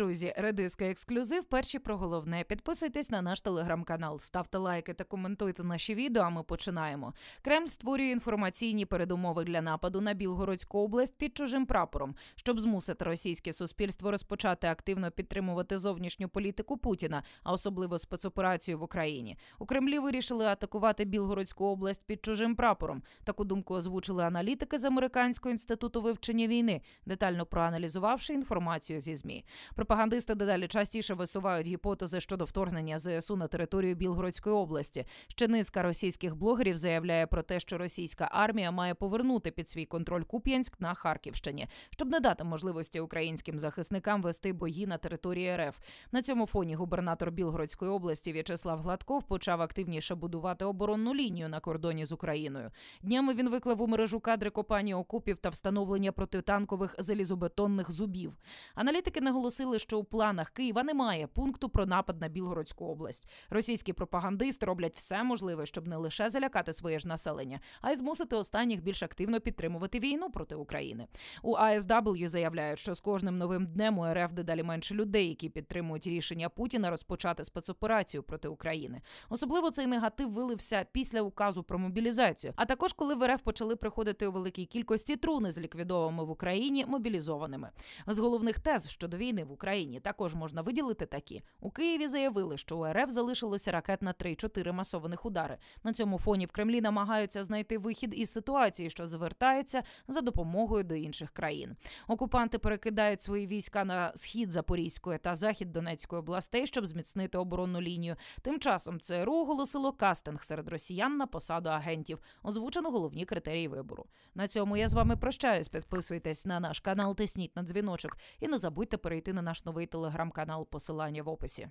Друзі, редиска ексклюзив. Перші про головне. Підписуйтесь на наш телеграм-канал, ставте лайки та коментуйте наші відео. а Ми починаємо. Кремль створює інформаційні передумови для нападу на Білгородську область під чужим прапором, щоб змусити російське суспільство розпочати активно підтримувати зовнішню політику Путіна, а особливо спецоперацію в Україні. У Кремлі вирішили атакувати Білгородську область під чужим прапором. Таку думку озвучили аналітики з американського інституту вивчення війни, детально проаналізувавши інформацію зі змі. Про Пропагандисти дедалі частіше висувають гіпотези щодо вторгнення ЗСУ на територію Білгородської області. Ще низка російських блогерів заявляє про те, що російська армія має повернути під свій контроль Куп'янськ на Харківщині, щоб не дати можливості українським захисникам вести бої на території РФ. На цьому фоні губернатор Білгородської області В'ячеслав Гладков почав активніше будувати оборонну лінію на кордоні з Україною. Днями він виклав у мережу кадри копання окупів та встановлення протитанкових залізобетонних зубів. Аналітики наголосили, що у планах Києва немає пункту про напад на Білгородську область. Російські пропагандисти роблять все можливе, щоб не лише залякати своє ж населення, а й змусити останніх більш активно підтримувати війну проти України. У АСВ заявляють, що з кожним новим днем у РФ дедалі менше людей, які підтримують рішення Путіна розпочати спецоперацію проти України. Особливо цей негатив вилився після указу про мобілізацію. А також коли в РФ почали приходити у великій кількості труни з ліквідовими в Україні мобілізованими з головних тез щодо війни в Україні. Україні також можна виділити такі. У Києві заявили, що у РФ залишилося ракет на 3-4 масованих удари. На цьому фоні в Кремлі намагаються знайти вихід із ситуації, що звертається за допомогою до інших країн. Окупанти перекидають свої війська на схід Запорізької та захід Донецької областей, щоб зміцнити оборонну лінію. Тим часом ЦРУ оголосило кастинг серед росіян на посаду агентів. Озвучено головні критерії вибору. На цьому я з вами прощаюсь. Підписуйтесь на наш канал, тисніть на дзвіночок і не забудьте перейти на наш наш новий телеграм-канал, посилання в описі.